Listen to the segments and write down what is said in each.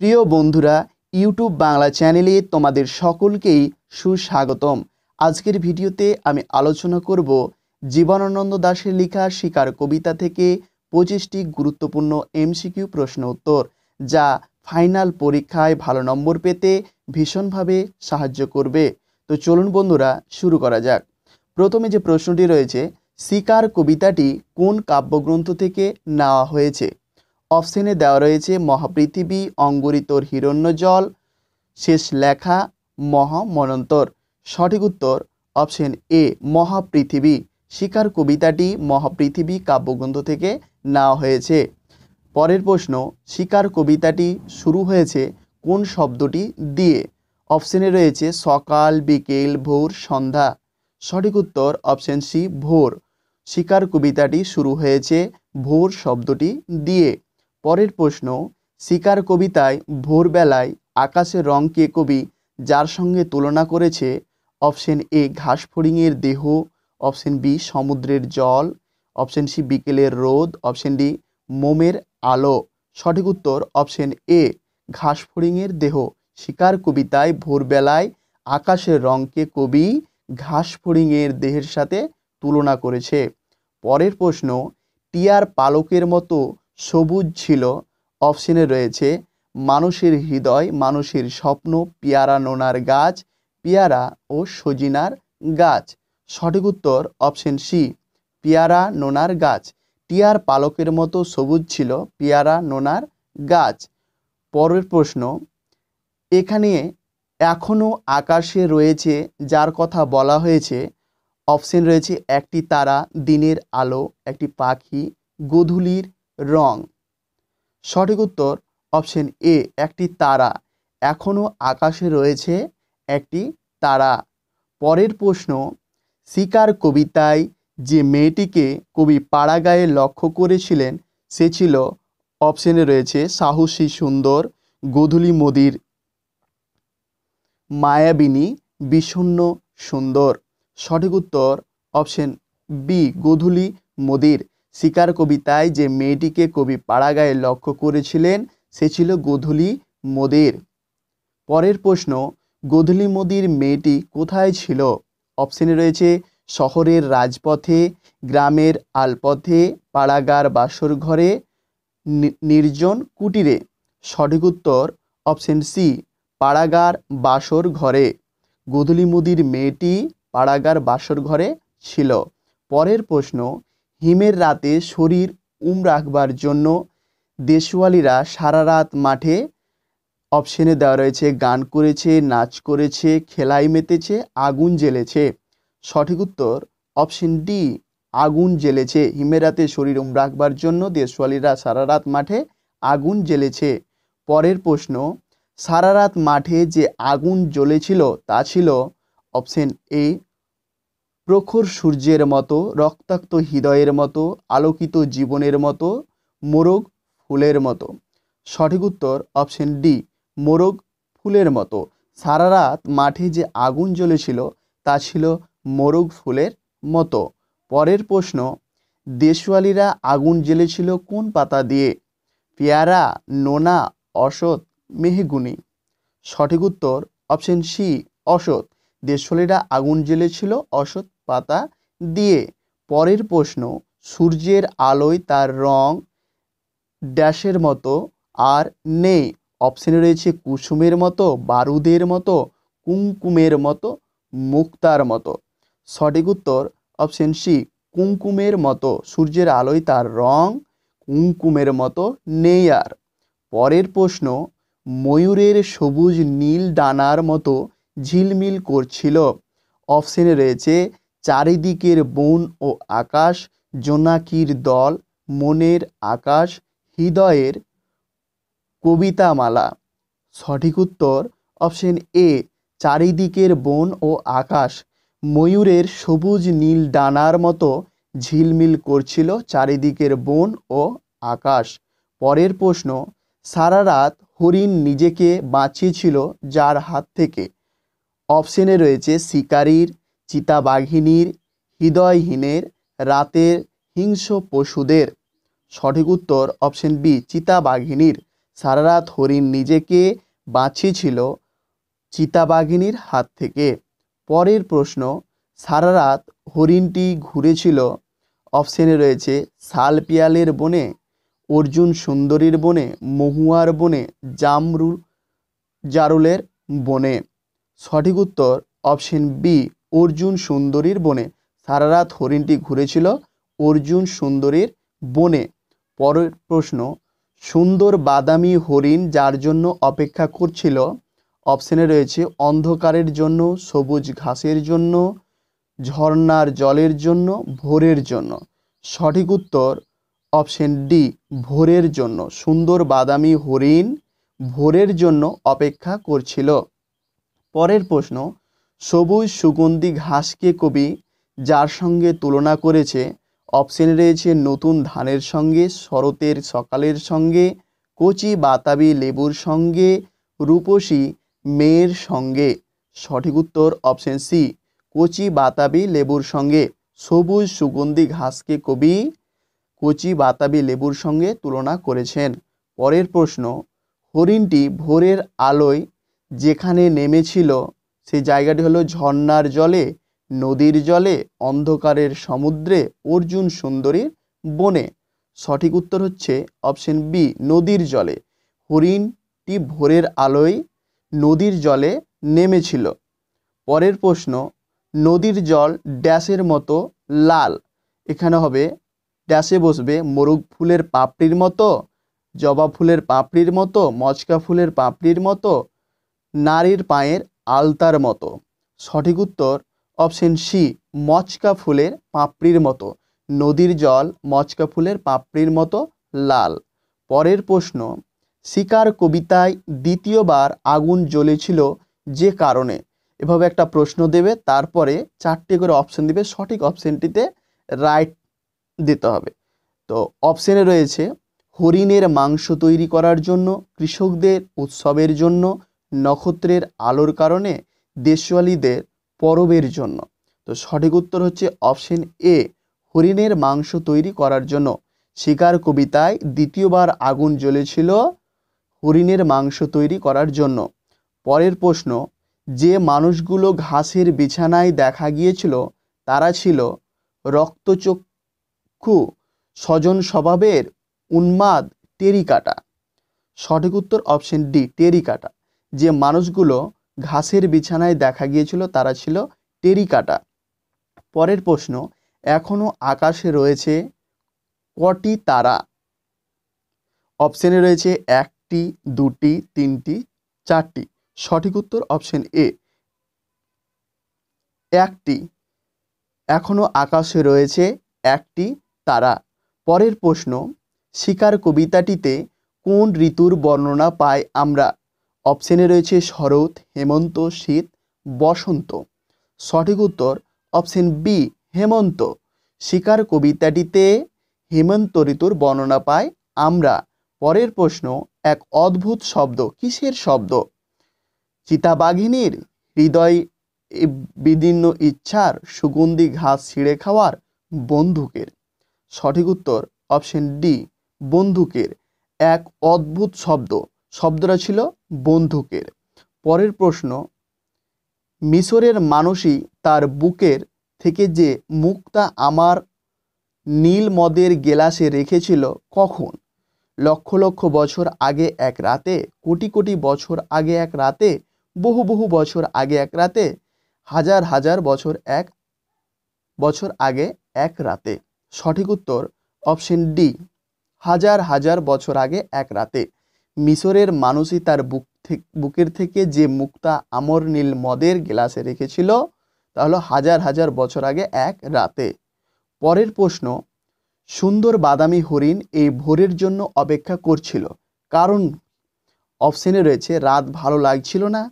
প্রিয় বন্ধুরা ইউটিউব বাংলা চ্যানেলে তোমাদের সকলকেই সুস্বাগতম আজকের ভিডিওতে আমি আলোচনা করব জীবনানন্দ দাসের লেখা শিকার কবিতা থেকে পঁচিশটি গুরুত্বপূর্ণ এমসিকিউ প্রশ্ন উত্তর যা ফাইনাল পরীক্ষায় ভালো নম্বর পেতে ভীষণভাবে সাহায্য করবে তো চলুন বন্ধুরা শুরু করা যাক প্রথমে যে প্রশ্নটি রয়েছে শিকার কবিতাটি কোন কাব্যগ্রন্থ থেকে নেওয়া হয়েছে অপশানে দেওয়া রয়েছে মহাপৃথিবী অঙ্গুরিতর হিরণ্য জল শেষ লেখা মহামনন্তর সঠিক উত্তর অপশন এ মহাপৃথিবী শিকার কবিতাটি মহাপৃথিবী কাব্যগ্রন্থ থেকে নেওয়া হয়েছে পরের প্রশ্ন শিকার কবিতাটি শুরু হয়েছে কোন শব্দটি দিয়ে অপশানে রয়েছে সকাল বিকেল ভোর সন্ধ্যা সঠিক উত্তর অপশান সি ভোর শিকার কবিতাটি শুরু হয়েছে ভোর শব্দটি দিয়ে পরের প্রশ্ন শিকার কবিতায় ভোরবেলায় আকাশের রঙকে কবি যার সঙ্গে তুলনা করেছে অপশন এ ঘাসফড়িংয়ের দেহ অপশন বি সমুদ্রের জল অপশন সি বিকেলের রোদ অপশন ডি মোমের আলো সঠিক উত্তর অপশন এ ঘাসফড়িংয়ের দেহ শিকার কবিতায় ভোরবেলায় আকাশের রঙকে কবি ঘাসফড়িংয়ের দেহের সাথে তুলনা করেছে পরের প্রশ্ন টিয়ার পালকের মতো সবুজ ছিল অপশনে রয়েছে মানুষের হৃদয় মানুষের স্বপ্ন পিয়ারা নোনার গাছ পিয়ারা ও সজিনার গাছ সঠিক উত্তর অপশন সি পিয়ারা নোনার গাছ টিয়ার পালকের মতো সবুজ ছিল পিয়ারা নোনার গাছ পরের প্রশ্ন এখানে এখনও আকাশে রয়েছে যার কথা বলা হয়েছে অপশন রয়েছে একটি তারা দিনের আলো একটি পাখি গধূলির রং সঠিক উত্তর অপশন এ একটি তারা এখনও আকাশে রয়েছে একটি তারা পরের প্রশ্ন শিকার কবিতায় যে মেয়েটিকে কবি পাড়াগায়ে লক্ষ্য করেছিলেন সে ছিল অপশনে রয়েছে সাহসী সুন্দর গধুলি মোদির মায়াবিনী বিষণ্ন সুন্দর সঠিক উত্তর অপশন বি গধুলি মোদির শিকার কবিতায় যে মেয়েটিকে কবি পাড়াগায়ে লক্ষ্য করেছিলেন সে ছিল গোধূলি মোদের পরের প্রশ্ন গোধূলি মোদির মেয়েটি কোথায় ছিল অপশানে রয়েছে শহরের রাজপথে গ্রামের আলপথে পাড়াগার বাসর ঘরে নির্জন কুটিরে সঠিক উত্তর অপশান সি পাড়াগার বাসর ঘরে গধুলি মুদির মেয়েটি পাড়াগার বাসর ঘরে ছিল পরের প্রশ্ন হিমের রাতে শরীর উম রাখবার জন্য দেশওয়ালিরা সারা রাত মাঠে অপশনে দেওয়া রয়েছে গান করেছে নাচ করেছে খেলাই মেতেছে আগুন জ্বেলেছে সঠিক উত্তর অপশন ডি আগুন জ্বেলেছে হিমের রাতে শরীর উম রাখবার জন্য দেশওয়ালিরা সারা রাত মাঠে আগুন জ্বেলেছে পরের প্রশ্ন সারা রাত মাঠে যে আগুন জ্বলেছিল তা ছিল অপশন এ প্রখর সূর্যের মতো রক্তাক্ত হৃদয়ের মতো আলোকিত জীবনের মতো মোরগ ফুলের মতো সঠিক উত্তর অপশন ডি মোরগ ফুলের মতো সারা রাত মাঠে যে আগুন জ্বলেছিল তা ছিল মোরগ ফুলের মতো পরের প্রশ্ন দেশওয়ালিরা আগুন জ্বেলেছিল কোন পাতা দিয়ে পেয়ারা নোনা অসৎ মেহেগুনি সঠিক উত্তর অপশন সি অসৎ দেশওয়ালিরা আগুন জ্বেলেছিল অসৎ পাতা দিয়ে পরের প্রশ্ন সূর্যের আলোয় তার রং ড্যাশের মতো আর নেই অপশানে রয়েছে কুসুমের মতো বারুদের মতো কুমকুমের মতো মুক্তার মতো সঠিক উত্তর অপশান সি কুমকুমের মতো সূর্যের আলোয় তার রং কুমকুমের মতো নেই আর পরের প্রশ্ন ময়ূরের সবুজ নীল ডানার মতো ঝিলমিল করছিল অপশানে রয়েছে চারিদিকের বন ও আকাশ জোনাকির দল মনের আকাশ হৃদয়ের কবিতামালা সঠিক উত্তর অপশন এ চারিদিকের বন ও আকাশ ময়ূরের সবুজ নীল ডানার মতো ঝিলমিল করছিল চারিদিকের বন ও আকাশ পরের প্রশ্ন সারা রাত হরিণ নিজেকে বাঁচিয়েছিল যার হাত থেকে অপশনে রয়েছে শিকারির চিতাবাঘিনীর হৃদয়হীনের রাতের হিংস্র পশুদের সঠিক উত্তর অপশন বি চিতাবাঘিনীর সারারাত হরিণ নিজেকে বাঁচিয়েছিল চিতাবাঘিনীর হাত থেকে পরের প্রশ্ন সারারাত হরিণটি ঘুরেছিল অপশনে রয়েছে পিয়ালের বনে অর্জুন সুন্দরীর বনে মহুয়ার বনে জামরুল জারুলের বনে সঠিক উত্তর অপশন বি অর্জুন সুন্দরীর বনে সারারাত হরিণটি ঘুরেছিল অর্জুন সুন্দরীর বনে পরের প্রশ্ন সুন্দর বাদামি হরিণ যার জন্য অপেক্ষা করছিল অপশানে রয়েছে অন্ধকারের জন্য সবুজ ঘাসের জন্য ঝর্নার জলের জন্য ভোরের জন্য সঠিক উত্তর অপশান ডি ভোরের জন্য সুন্দর বাদামি হরিণ ভোরের জন্য অপেক্ষা করছিল পরের প্রশ্ন সবুজ সুগন্ধি ঘাসকে কবি যার সঙ্গে তুলনা করেছে অপশন রয়েছে নতুন ধানের সঙ্গে শরতের সকালের সঙ্গে কচি বাতাবি লেবুর সঙ্গে রূপসী মেয়ের সঙ্গে সঠিক উত্তর অপশন সি কচি বাতাবি লেবুর সঙ্গে সবুজ সুগন্ধি ঘাসকে কবি কচি বাতাবি লেবুর সঙ্গে তুলনা করেছেন পরের প্রশ্ন হরিণটি ভোরের আলোয় যেখানে নেমেছিল সেই জায়গাটি হলো ঝর্নার জলে নদীর জলে অন্ধকারের সমুদ্রে অর্জুন সুন্দরীর বনে সঠিক উত্তর হচ্ছে অপশন বি নদীর জলে হরিণটি ভোরের আলোয় নদীর জলে নেমেছিল পরের প্রশ্ন নদীর জল ড্যাশের মতো লাল এখানে হবে ড্যাশে বসবে মোরগ ফুলের পাপড়ির মতো জবা ফুলের পাপড়ির মতো মচকা ফুলের পাপড়ির মতো নারীর পায়ের আলতার মতো সঠিক উত্তর অপশন সি মচকা ফুলের পাপড়ির মতো নদীর জল মচকা ফুলের পাপড়ির মতো লাল পরের প্রশ্ন শিকার কবিতায় দ্বিতীয়বার আগুন জ্বলেছিল যে কারণে এভাবে একটা প্রশ্ন দেবে তারপরে চারটি করে অপশন দেবে সঠিক অপশনটিতে রাইট দিতে হবে তো অপশানে রয়েছে হরিণের মাংস তৈরি করার জন্য কৃষকদের উৎসবের জন্য নক্ষত্রের আলোর কারণে দেশওয়ালিদের পরবের জন্য তো সঠিক উত্তর হচ্ছে অপশন এ হরিণের মাংস তৈরি করার জন্য শিকার কবিতায় দ্বিতীয়বার আগুন জ্বলেছিল হরিণের মাংস তৈরি করার জন্য পরের প্রশ্ন যে মানুষগুলো ঘাসের বিছানায় দেখা গিয়েছিল তারা ছিল রক্তচক্ষু স্বজন স্বভাবের উন্মাদ টেরিকাটা সঠিক উত্তর অপশন ডি টেরিকাটা যে মানুষগুলো ঘাসের বিছানায় দেখা গিয়েছিল তারা ছিল টেরিকাটা পরের প্রশ্ন এখনও আকাশে রয়েছে কটি তারা অপশানে রয়েছে একটি দুটি তিনটি চারটি সঠিক উত্তর অপশন এ একটি এখনও আকাশে রয়েছে একটি তারা পরের প্রশ্ন শিকার কবিতাটিতে কোন ঋতুর বর্ণনা পাই আমরা অপশানে রয়েছে শরৎ হেমন্ত শীত বসন্ত সঠিক উত্তর অপশান বি হেমন্ত শিকার কবিতাটিতে হেমন্ত ঋতুর বর্ণনা পাই আমরা পরের প্রশ্ন এক অদ্ভুত শব্দ কিসের শব্দ চিতাবাঘিনীর হৃদয় বিদীর্ণ ইচ্ছার সুগন্ধি ঘাস ছিঁড়ে খাওয়ার বন্দুকের সঠিক উত্তর অপশন ডি বন্দুকের এক অদ্ভুত শব্দ শব্দটা ছিল বন্ধুকের পরের প্রশ্ন মিশরের মানুষই তার বুকের থেকে যে মুক্তা আমার নীল মদের গেলাসে রেখেছিল কখন লক্ষ লক্ষ বছর আগে এক রাতে কোটি কোটি বছর আগে এক রাতে বহু বহু বছর আগে এক রাতে হাজার হাজার বছর এক বছর আগে এক রাতে সঠিক উত্তর অপশন ডি হাজার হাজার বছর আগে এক রাতে মিশরের মানুষই তার বুক বুকের থেকে যে মুক্তা আমর নীল মদের গ্লাসে রেখেছিল তা হলো হাজার হাজার বছর আগে এক রাতে পরের প্রশ্ন সুন্দর বাদামি হরিণ এই ভোরের জন্য অপেক্ষা করছিল কারণ অপশানে রয়েছে রাত ভালো লাগছিল না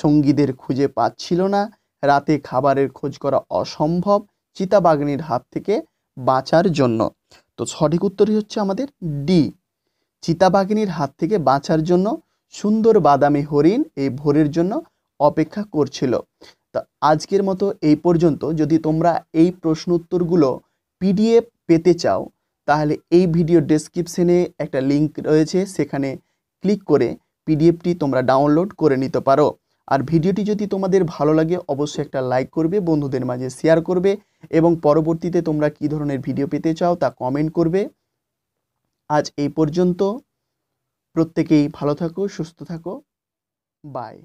সঙ্গীদের খুঁজে পাচ্ছিল না রাতে খাবারের খোঁজ করা অসম্ভব চিতাবাগনির হাত থেকে বাঁচার জন্য তো সঠিক উত্তরই হচ্ছে আমাদের ডি চিতাবাঘিনীর হাত থেকে বাঁচার জন্য সুন্দর বাদামি হরিণ এই ভোরের জন্য অপেক্ষা করছিল তা আজকের মতো এই পর্যন্ত যদি তোমরা এই প্রশ্ন উত্তরগুলো পিডিএফ পেতে চাও তাহলে এই ভিডিও ডেসক্রিপশনে একটা লিঙ্ক রয়েছে সেখানে ক্লিক করে পিডিএফটি তোমরা ডাউনলোড করে নিতে পারো আর ভিডিওটি যদি তোমাদের ভালো লাগে অবশ্যই একটা লাইক করবে বন্ধুদের মাঝে শেয়ার করবে এবং পরবর্তীতে তোমরা কি ধরনের ভিডিও পেতে চাও তা কমেন্ট করবে আজ এই পর্যন্ত প্রত্যেকেই ভালো থাকো সুস্থ থাকো বাই